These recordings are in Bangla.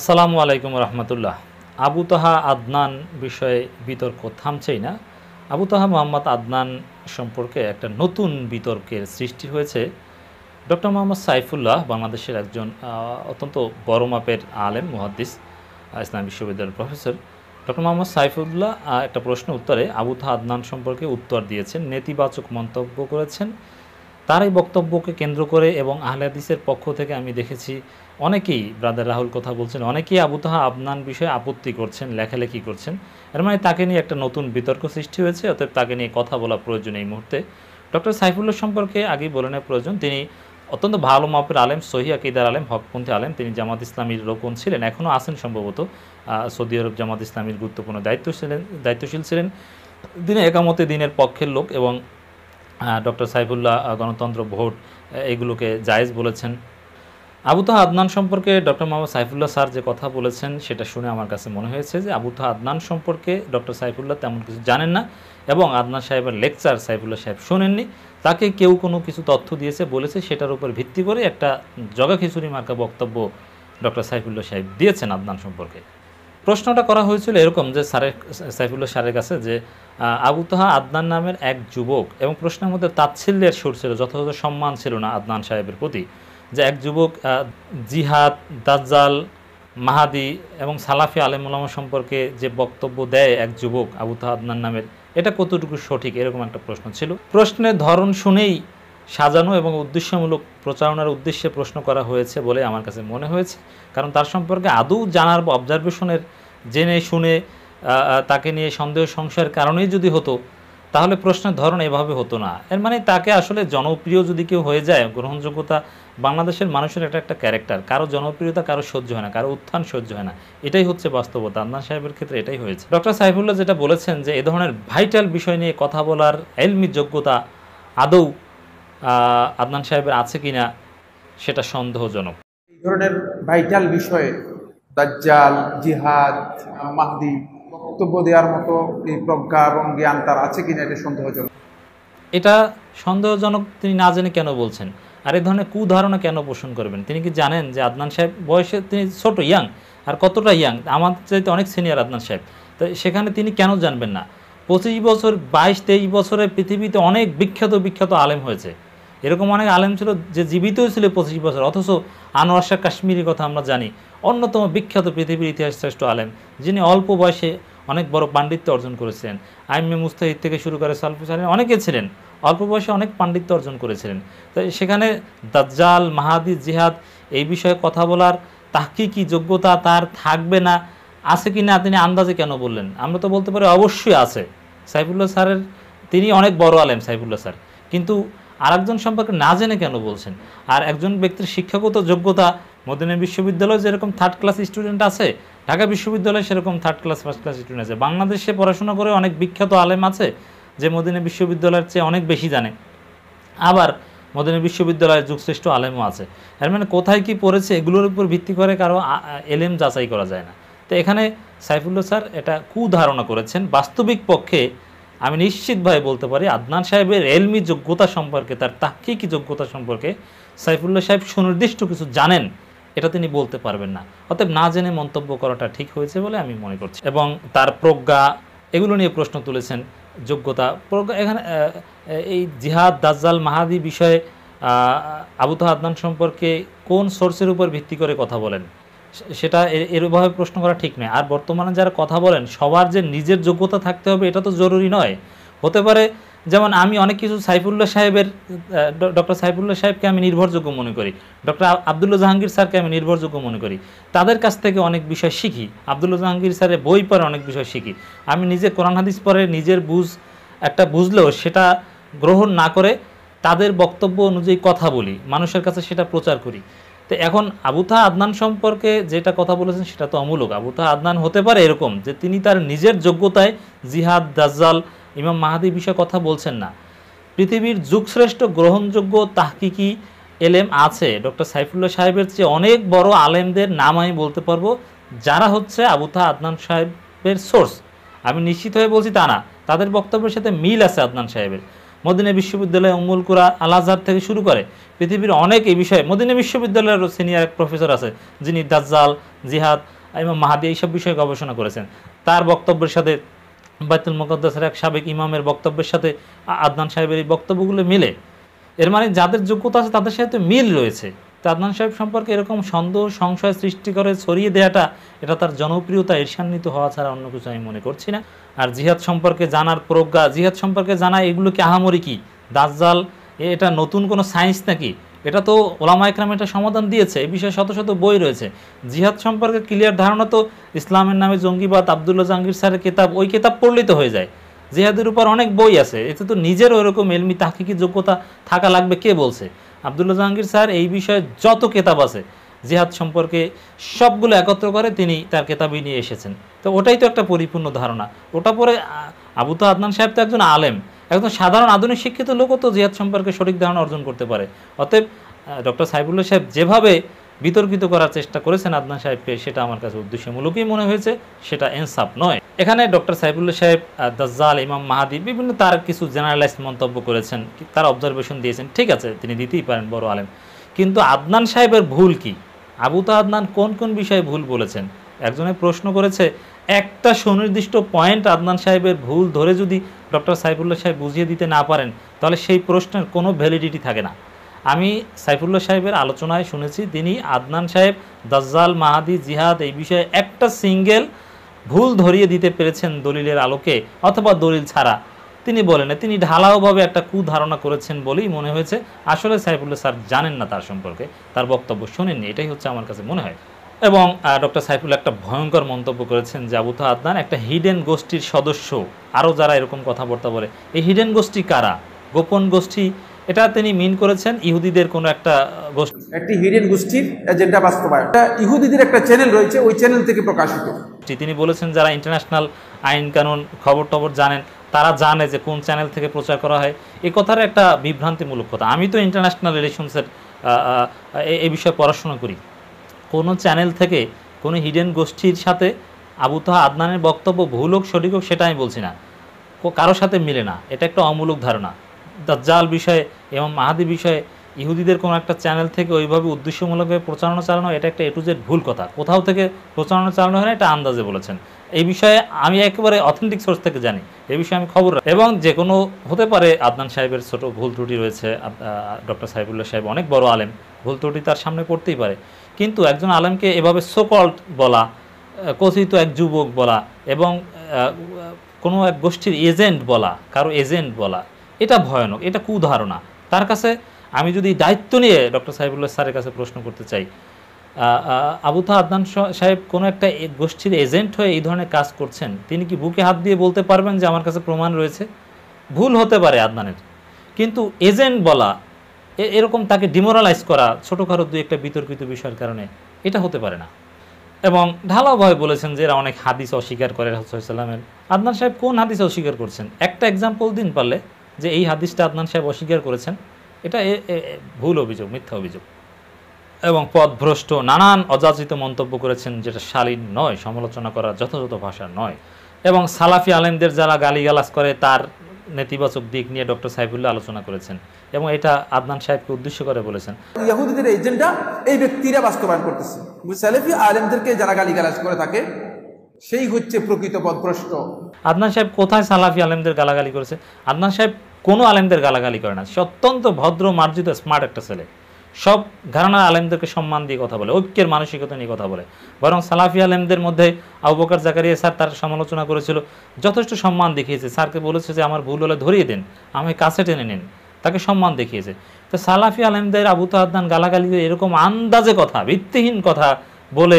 আসসালামু আলাইকুম রহমতুল্লাহ আবু তাহা আদনান বিষয়ে বিতর্ক থামছেই না আবু তাহা মোহাম্মদ আদনান সম্পর্কে একটা নতুন বিতর্কের সৃষ্টি হয়েছে ডক্টর মোহাম্মদ সাইফুল্লাহ বাংলাদেশের একজন অত্যন্ত বড় মাপের আলেম মুহাদ্দিস ইসলাম বিশ্ববিদ্যালয়ের প্রফেসর ডক্টর মোহাম্মদ সাইফুল্লাহ একটা প্রশ্ন উত্তরে আবু তহা আদনান সম্পর্কে উত্তর দিয়েছেন নেতিবাচক মন্তব্য করেছেন তার এই বক্তব্যকে কেন্দ্র করে এবং আহলেদিসের পক্ষ থেকে আমি দেখেছি অনেকেই ব্রাদার রাহুল কথা বলছেন অনেকেই আবুতাহা আবনান বিষয়ে আপত্তি করছেন লেখালেখি করছেন এর মানে তাকে নিয়ে একটা নতুন বিতর্ক সৃষ্টি হয়েছে অতএব তাকে নিয়ে কথা বলা প্রয়োজন এই মুহূর্তে ডক্টর সাইফুল্লাহ সম্পর্কে আগেই বলে নেওয়া প্রয়োজন তিনি অত্যন্ত ভালো মাপের আলেম সহি আকিদার আলেম হকপন্থী আলেম তিনি জামাত ইসলামীর রোকন ছিলেন এখনও আছেন সম্ভবত সৌদি আরব জামাত ইসলামীর গুরুত্বপূর্ণ দায়িত্ব ছিলেন দায়িত্বশীল ছিলেন দিনে একামতে দিনের পক্ষের লোক এবং ডক্টর সাইফুল্লাহ গণতন্ত্র ভোট এগুলোকে জায়েজ বলেছেন আবুতা আদনান সম্পর্কে ডক্টর মোহাম্মদ সাইফুল্লাহ স্যার যে কথা বলেছেন সেটা শুনে আমার কাছে মনে হয়েছে যে আবুতা আদনান সম্পর্কে ডক্টর সাইফুল্লাহ তেমন কিছু জানেন না এবং আদনান সাহেবের লেকচার সাইফুল্লাহ সাহেব শোনেননি তাকে কেউ কোনো কিছু তথ্য দিয়েছে বলেছে সেটার উপর ভিত্তি করে একটা জগা খিচুড়ি মার্কা বক্তব্য ডক্টর সাইফুল্লাহ সাহেব দিয়েছেন আদনান সম্পর্কে প্রশ্নটা করা হয়েছিল এরকম যে সারে সাইফুল্লাহ সারের কাছে যে আবু তোহা আদনান নামের এক যুবক এবং প্রশ্নের মধ্যে তাচ্ছিল্যের সুর ছিল যথাযথ সম্মান ছিল না আদনান সাহেবের প্রতি যে এক যুবক জিহাদ দাজ্জাল মাহাদি এবং সালাফি আলেমুলামা সম্পর্কে যে বক্তব্য দেয় এক যুবক আবু তোহা আদনান নামের এটা কতটুকু সঠিক এরকম একটা প্রশ্ন ছিল প্রশ্নের ধরন শুনেই সাজানো এবং উদ্দেশ্যমূলক প্রচারণার উদ্দেশ্যে প্রশ্ন করা হয়েছে বলে আমার কাছে মনে হয়েছে কারণ তার সম্পর্কে আদৌ জানার বা অবজারভেশনের জেনে শুনে তাকে নিয়ে সন্দেহ সংশয়ের কারণেই যদি হতো তাহলে প্রশ্নের ধরন এভাবে হতো না এর মানে তাকে আসলে জনপ্রিয় যদি কেউ হয়ে যায় গ্রহণযোগ্যতা বাংলাদেশের মানুষের একটা একটা ক্যারেক্টার কারো জনপ্রিয়তা কারো সহ্য হয় না কারো উত্থান সহ্য হয় না এটাই হচ্ছে বাস্তবতা আদনান সাহেবের ক্ষেত্রে এটাই হয়েছে ডক্টর সাহেবুল্লাহ যেটা বলেছেন যে এ ধরনের ভাইটাল বিষয় নিয়ে কথা বলার এলমি যোগ্যতা আদৌ আদনান সাহেবের আছে কিনা সেটা সন্দেহজনক এই ধরনের ভাইটাল বিষয়ে দাজ্জাল জিহাদ মাহদি বক্তব্য দেওয়ার মতো এই প্রজ্ঞা এবং জ্ঞান তার আছে কিনা এটা সন্দেহজনক এটা সন্দেহজনক তিনি না জেনে কেন বলছেন আর এই ধরনের কুধারণা কেন পোষণ করবেন তিনি কি জানেন যে আদনান সাহেব বয়সে তিনি ছোট ইয়াং আর কতটা ইয়াং আমাদের চাইতে অনেক সিনিয়র আদনান সাহেব তো সেখানে তিনি কেন জানবেন না পঁচিশ বছর বাইশ তেইশ বছরে পৃথিবীতে অনেক বিখ্যাত বিখ্যাত আলেম হয়েছে এরকম অনেক আলেম ছিল যে জীবিত ছিল পঁচিশ বছর অথচ আনোয়ার কাশ্মীরের কথা আমরা জানি অন্যতম বিখ্যাত পৃথিবীর ইতিহাস শ্রেষ্ঠ আলেম যিনি অল্প বয়সে অনেক বড় পাণ্ডিত্য অর্জন করেছিলেন আইমে মুস্তাহিদ থেকে শুরু করে সালফুস আলী অনেকে ছিলেন অল্প বয়সে অনেক পাণ্ডিত্য অর্জন করেছিলেন তাই সেখানে দাজ্জাল মাহাদি জিহাদ এই বিষয়ে কথা বলার কী কি যোগ্যতা তার থাকবে না আছে কি না তিনি আন্দাজে কেন বললেন আমরা তো বলতে পারি অবশ্যই আছে সাইফুল্লাহ স্যারের তিনি অনেক বড় আলেম সাইফুল্লাহ স্যার কিন্তু আরেকজন সম্পর্কে না জেনে কেন বলছেন আর একজন ব্যক্তির শিক্ষাগত যোগ্যতা মদিনা বিশ্ববিদ্যালয়ে যেরকম থার্ড ক্লাস স্টুডেন্ট আছে ঢাকা বিশ্ববিদ্যালয়ে সেরকম third class first class student আছে বাংলাদেশে পড়াশোনা করে অনেক বিখ্যাত আলেম আছে যে মদিনা বিশ্ববিদ্যালয়ের চেয়ে অনেক বেশি জানে আবার মদিনা বিশ্ববিদ্যালয়ের যুগশ্রেষ্ঠ আলেমও আছে এর মানে কোথায় কি পড়েছে এগুলোর উপর ভিত্তি করে কারো এলেম যাচাই করা যায় না তো এখানে সাইফুল্লাহ স্যার এটা কুধারণা করেছেন বাস্তবিক পক্ষে আমি নিশ্চিতভাবে বলতে পারি আদনান সাহেবের এলমি যোগ্যতা সম্পর্কে তার তাহকিকি যোগ্যতা সম্পর্কে সাইফুল্লাহ সাহেব সুনির্দিষ্ট কিছু জানেন এটা তিনি বলতে পারবেন না অতএব না জেনে মন্তব্য করাটা ঠিক হয়েছে বলে আমি মনে করছি এবং তার প্রজ্ঞা এগুলো নিয়ে প্রশ্ন তুলেছেন যোগ্যতা প্রজ্ঞা এখানে এই জিহাদ দাজ্জাল মাহাদি বিষয়ে আবুত আদনান সম্পর্কে কোন সোর্সের উপর ভিত্তি করে কথা বলেন সেটা এরভাবে প্রশ্ন করা ঠিক নয় আর বর্তমানে যারা কথা বলেন সবার যে নিজের যোগ্যতা থাকতে হবে এটা তো জরুরি নয় হতে পারে যেমন আমি অনেক কিছু সাইফুল্লাহ সাহেবের ডক্টর সাইফুল্লাহ সাহেবকে আমি নির্ভরযোগ্য মনে করি ডক্টর আবদুল্লা জাহাঙ্গীর স্যারকে আমি নির্ভরযোগ্য মনে করি তাদের কাছ থেকে অনেক বিষয় শিখি আবদুল্লা জাহাঙ্গীর স্যারের বই পড়ে অনেক বিষয় শিখি আমি নিজে কোরআন হাদিস পরে নিজের বুঝ একটা বুঝলেও সেটা গ্রহণ না করে তাদের বক্তব্য অনুযায়ী কথা বলি মানুষের কাছে সেটা প্রচার করি তো এখন আবুথা আদনান সম্পর্কে যেটা কথা বলেছেন সেটা তো অমূলক আবুথা আদনান হতে পারে এরকম যে তিনি তার নিজের যোগ্যতায় জিহাদ দাজ্জাল ইমাম মাহাদি বিষয়ে কথা বলছেন না পৃথিবীর যুগশ্রেষ্ঠ গ্রহণযোগ্য তাহকিকি এলেম আছে ডক্টর সাইফুল্লাহ সাহেবের চেয়ে অনেক বড় আলেমদের নাম আমি বলতে পারবো যারা হচ্ছে আবুথা আদনান সাহেবের সোর্স আমি নিশ্চিত হয়ে বলছি তা না তাদের বক্তব্যের সাথে মিল আছে আদনান সাহেবের মদিনা বিশ্ববিদ্যালয়ে অমুল কুরা আল আজহার থেকে শুরু করে পৃথিবীর অনেক এই বিষয়ে মদিনা বিশ্ববিদ্যালয়েরও সিনিয়র এক প্রফেসর আছে যিনি দাজ্জাল জিহাদ এবং মাহাদি এইসব বিষয়ে গবেষণা করেছেন তার বক্তব্যের সাথে বাইতুল মুকদ্দাসের এক সাবেক ইমামের বক্তব্যের সাথে আদনান সাহেবের এই বক্তব্যগুলো মিলে এর মানে যাদের যোগ্যতা আছে তাদের সাথে মিল রয়েছে আদনান সাহেব সম্পর্কে এরকম সন্দেহ সংশয় সৃষ্টি করে ছড়িয়ে দেওয়াটা এটা তার জনপ্রিয়তা ঈর্ষান্বিত হওয়া ছাড়া অন্য কিছু আমি মনে করছি না আর জিহাদ সম্পর্কে জানার প্রজ্ঞা জিহাদ সম্পর্কে জানা এগুলো কি আহামরি কি দাসজাল এটা নতুন কোনো সায়েন্স নাকি এটা তো ওলামা একরাম এটা সমাধান দিয়েছে এ বিষয়ে শত শত বই রয়েছে জিহাদ সম্পর্কে ক্লিয়ার ধারণা তো ইসলামের নামে জঙ্গিবাদ আবদুল্লা জাহাঙ্গীর স্যারের কিতাব ওই কিতাব পড়লেই তো হয়ে যায় জিহাদের উপর অনেক বই আছে এতে তো নিজের ওরকম এলমি কি যোগ্যতা থাকা লাগবে কে বলছে আবদুল্লা জাহাঙ্গীর স্যার এই বিষয়ে যত কেতাব আছে জিহাদ সম্পর্কে সবগুলো একত্র করে তিনি তার কেতাবই নিয়ে এসেছেন তো ওটাই তো একটা পরিপূর্ণ ধারণা ওটা পরে আবু তো আদনান সাহেব তো একজন আলেম একজন সাধারণ আধুনিক শিক্ষিত লোকও তো জিহাদ সম্পর্কে সঠিক ধারণা অর্জন করতে পারে অতএব ডক্টর সাইবুল্লাহ সাহেব যেভাবে বিতর্কিত করার চেষ্টা করেছেন আদনান সাহেবকে সেটা আমার কাছে উদ্দেশ্যমূলকই মনে হয়েছে সেটা এনসাফ নয় এখানে ডক্টর সাইফুল্লাহ সাহেব দাজ্জাল ইমাম মাহাদি বিভিন্ন তার কিছু জেনারেলাইজ মন্তব্য করেছেন তার অবজারভেশন দিয়েছেন ঠিক আছে তিনি দিতেই পারেন বড় আলেম কিন্তু আদনান সাহেবের ভুল কি আবু আদনান কোন কোন বিষয়ে ভুল বলেছেন একজনে প্রশ্ন করেছে একটা সুনির্দিষ্ট পয়েন্ট আদনান সাহেবের ভুল ধরে যদি ডক্টর সাইফুল্লাহ সাহেব বুঝিয়ে দিতে না পারেন তাহলে সেই প্রশ্নের কোনো ভ্যালিডিটি থাকে না আমি সাইফুল্লাহ সাহেবের আলোচনায় শুনেছি তিনি আদনান সাহেব দাজ্জাল মাহাদি জিহাদ এই বিষয়ে একটা সিঙ্গেল ভুল ধরিয়ে দিতে পেরেছেন দলিলের আলোকে অথবা দলিল ছাড়া তিনি বলেন তিনি ঢালাওভাবে একটা কুধারণা করেছেন বলেই মনে হয়েছে আসলে সাইফুল্লাহ স্যার জানেন না তার সম্পর্কে তার বক্তব্য শোনেননি এটাই হচ্ছে আমার কাছে মনে হয় এবং ডক্টর সাইফুল একটা ভয়ঙ্কর মন্তব্য করেছেন যে আবুত আদনান একটা হিডেন গোষ্ঠীর সদস্য আরও যারা এরকম কথাবার্তা বলে এই হিডেন গোষ্ঠী কারা গোপন গোষ্ঠী এটা তিনি মিন করেছেন ইহুদিদের কোন একটা গোষ্ঠী একটি হিরিয়ান গোষ্ঠীর এজেন্ডা বাস্তবায়ন ইহুদিদের একটা চ্যানেল রয়েছে ওই চ্যানেল থেকে প্রকাশিত তিনি বলেছেন যারা ইন্টারন্যাশনাল আইন কানুন খবর টবর জানেন তারা জানে যে কোন চ্যানেল থেকে প্রচার করা হয় এ কথার একটা বিভ্রান্তিমূলক কথা আমি তো ইন্টারন্যাশনাল রিলেশনসের এই বিষয়ে পড়াশোনা করি কোন চ্যানেল থেকে কোন হিডেন গোষ্ঠীর সাথে আবুতহা আদনানের বক্তব্য ভুল হোক সঠিক হোক সেটা আমি বলছি না কারোর সাথে মিলে না এটা একটা অমূলক ধারণা দাজ্জাল বিষয়ে এবং মাহাদি বিষয়ে ইহুদিদের কোনো একটা চ্যানেল থেকে ওইভাবে উদ্দেশ্যমূলকভাবে প্রচারণা চালানো এটা একটা এটু জেড ভুল কথা কোথাও থেকে প্রচারণা চালানো হয় না এটা আন্দাজে বলেছেন এই বিষয়ে আমি একেবারে অথেন্টিক সোর্স থেকে জানি এই বিষয়ে আমি খবর এবং যে কোনো হতে পারে আদনান সাহেবের ছোট ভুল ত্রুটি রয়েছে ডক্টর সাহেবুল্লাহ সাহেব অনেক বড় আলেম ভুল ত্রুটি তার সামনে পড়তেই পারে কিন্তু একজন আলেমকে এভাবে সোকল্ড বলা কথিত এক যুবক বলা এবং কোনো এক গোষ্ঠীর এজেন্ট বলা কারো এজেন্ট বলা এটা ভয়ানক এটা কুধারণা তার কাছে আমি যদি দায়িত্ব নিয়ে ডক্টর সাহেবুল্লাহ স্যারের কাছে প্রশ্ন করতে চাই আবুথা আদনান সাহেব কোনো একটা গোষ্ঠীর এজেন্ট হয়ে এই ধরনের কাজ করছেন তিনি কি বুকে হাত দিয়ে বলতে পারবেন যে আমার কাছে প্রমাণ রয়েছে ভুল হতে পারে আদনানের কিন্তু এজেন্ট বলা এরকম তাকে ডিমোরালাইজ করা ছোটোখাটো দুই একটা বিতর্কিত বিষয়ের কারণে এটা হতে পারে না এবং ভয় বলেছেন যে এরা অনেক হাদিস অস্বীকার করে রাসুসাল্লামের আদনান সাহেব কোন হাদিস অস্বীকার করছেন একটা এক্সাম্পল দিন পারলে যে এই হাদিসটা আদনান সাহেব অস্বীকার করেছেন এটা ভুল অভিযোগ মিথ্যা অভিযোগ এবং পথভ্রষ্ট নানান অযাচিত মন্তব্য করেছেন যেটা শালীন নয় সমালোচনা করার যথাযথ ভাষা নয় এবং সালাফি আলেমদের যারা গালিগালাজ করে তার নেতিবাচক দিক নিয়ে ডক্টর সাহেবুল্লাহ আলোচনা করেছেন এবং এটা আদনান সাহেবকে উদ্দেশ্য করে বলেছেন ইয়াহুদিদের এজেন্ডা এই ব্যক্তিরা বাস্তবায়ন করতেছে সালেফি আলেমদেরকে যারা গালিগালাজ করে থাকে সেই হচ্ছে প্রকৃত পদভ্রষ্ট আদনান সাহেব কোথায় সালাফি আলেমদের গালাগালি করেছে আদনান সাহেব কোনো আলেমদের গালাগালি করে না সে অত্যন্ত ভদ্র মার্জিত স্মার্ট একটা ছেলে সব ঘরানা আলেমদেরকে সম্মান দিয়ে কথা বলে ঐক্যের মানসিকতা নিয়ে কথা বলে বরং সালাফি আলেমদের মধ্যে আবুবকার জাকারিয়া স্যার তার সমালোচনা করেছিল যথেষ্ট সম্মান দেখিয়েছে স্যারকে বলেছে যে আমার ভুল হলে ধরিয়ে দিন আমি কাছে টেনে নিন তাকে সম্মান দেখিয়েছে তো সালাফি আলেমদের আবু তাহাদ্দান গালাগালি এরকম আন্দাজে কথা ভিত্তিহীন কথা বলে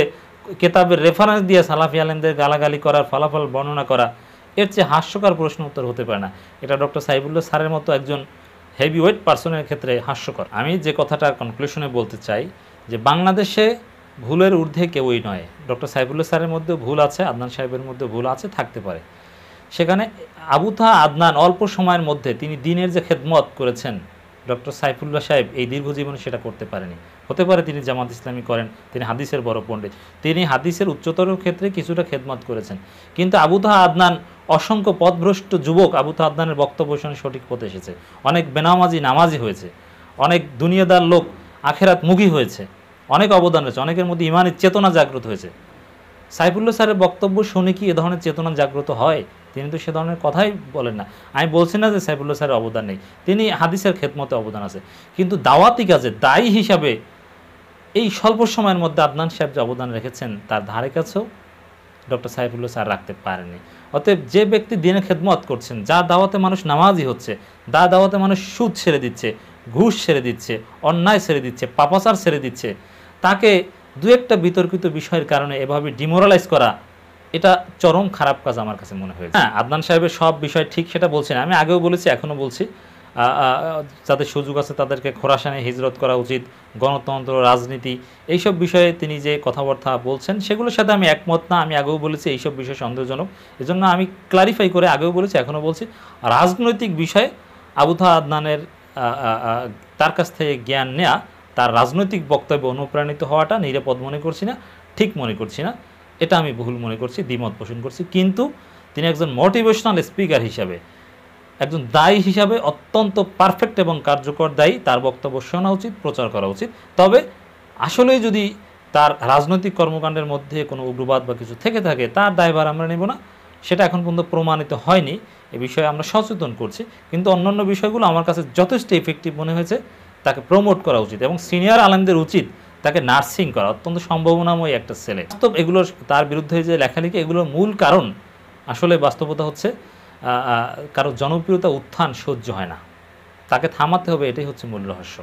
কেতাবের রেফারেন্স দিয়ে সালাফি আলেমদের গালাগালি করার ফলাফল বর্ণনা করা এর চেয়ে হাস্যকর প্রশ্ন উত্তর হতে পারে না এটা ডক্টর সাইবুল্লাহ স্যারের মতো একজন হেভি ওয়েট পার্সনের ক্ষেত্রে হাস্যকর আমি যে কথাটা কনক্লুশনে বলতে চাই যে বাংলাদেশে ভুলের ঊর্ধ্বে কেউই নয় ডক্টর সাইফুল্লাহ স্যারের মধ্যে ভুল আছে আদনান সাহেবের মধ্যে ভুল আছে থাকতে পারে সেখানে আবুথা আদনান অল্প সময়ের মধ্যে তিনি দিনের যে খেদমত করেছেন ডক্টর সাইফুল্লাহ সাহেব এই দীর্ঘজীবনে সেটা করতে পারেনি হতে পারে তিনি জামাত ইসলামী করেন তিনি হাদিসের বড় পণ্ডিত তিনি হাদিসের উচ্চতর ক্ষেত্রে কিছুটা খেদমত করেছেন কিন্তু আবুতাহা আদনান অসংখ্য পথভ্রষ্ট যুবক আবুতাহা আদনানের বক্তব্য শুনে সঠিক পথে এসেছে অনেক বেনামাজি নামাজি হয়েছে অনেক দুনিয়াদার লোক আখেরাত মুখী হয়েছে অনেক অবদান রয়েছে অনেকের মধ্যে ইমানের চেতনা জাগ্রত হয়েছে সাইফুল্লাহ স্যারের বক্তব্য শুনে কি এ ধরনের চেতনা জাগ্রত হয় তিনি তো সে ধরনের কথাই বলেন না আমি বলছি না যে সাইফুল্লাহ স্যারের অবদান নেই তিনি হাদিসের খেদমতে অবদান আছে কিন্তু দাওয়াতি কাজে দায়ী হিসাবে এই স্বল্প সময়ের মধ্যে আদনান সাহেব যে অবদান রেখেছেন তার ধারে কাছেও ডক্টর সাইফুল্লাহ স্যার রাখতে পারেনি অতএব যে ব্যক্তি দিনে খেদমত করছেন যা দাওয়াতে মানুষ নামাজই হচ্ছে যা দাওয়াতে মানুষ সুদ ছেড়ে দিচ্ছে ঘুষ ছেড়ে দিচ্ছে অন্যায় ছেড়ে দিচ্ছে পাপাচার ছেড়ে দিচ্ছে তাকে দু একটা বিতর্কিত বিষয়ের কারণে এভাবে ডিমোরালাইজ করা এটা চরম খারাপ কাজ আমার কাছে মনে হয়েছে হ্যাঁ আদনান সাহেবের সব বিষয় ঠিক সেটা বলছি না আমি আগেও বলেছি এখনও বলছি যাদের সুযোগ আছে তাদেরকে খোরাসানে হিজরত করা উচিত গণতন্ত্র রাজনীতি এইসব বিষয়ে তিনি যে কথাবার্তা বলছেন সেগুলোর সাথে আমি একমত না আমি আগেও বলেছি এইসব বিষয় সন্দেহজনক এজন্য আমি ক্লারিফাই করে আগেও বলেছি এখনও বলছি রাজনৈতিক বিষয়ে আবুধা আদনানের তার কাছ থেকে জ্ঞান নেয়া তার রাজনৈতিক বক্তব্যে অনুপ্রাণিত হওয়াটা নিরাপদ মনে করছি না ঠিক মনে করছি না এটা আমি ভুল মনে করছি দ্বিমত পোষণ করছি কিন্তু তিনি একজন মোটিভেশনাল স্পিকার হিসাবে একজন দায়ী হিসাবে অত্যন্ত পারফেক্ট এবং কার্যকর দায়ী তার বক্তব্য শোনা উচিত প্রচার করা উচিত তবে আসলেই যদি তার রাজনৈতিক কর্মকাণ্ডের মধ্যে কোনো উগ্রবাদ বা কিছু থেকে থাকে তার দায়ভার আমরা নেব না সেটা এখন পর্যন্ত প্রমাণিত হয়নি এ বিষয়ে আমরা সচেতন করছি কিন্তু অন্যান্য বিষয়গুলো আমার কাছে যথেষ্ট ইফেক্টিভ মনে হয়েছে তাকে প্রমোট করা উচিত এবং সিনিয়র আলেমদের উচিত তাকে নার্সিং করা অত্যন্ত সম্ভাবনাময় একটা ছেলে বাস্তব এগুলোর তার বিরুদ্ধে যে লেখালেখি এগুলোর মূল কারণ আসলে বাস্তবতা হচ্ছে কারো জনপ্রিয়তা উত্থান সহ্য হয় না তাকে থামাতে হবে এটাই হচ্ছে মূল রহস্য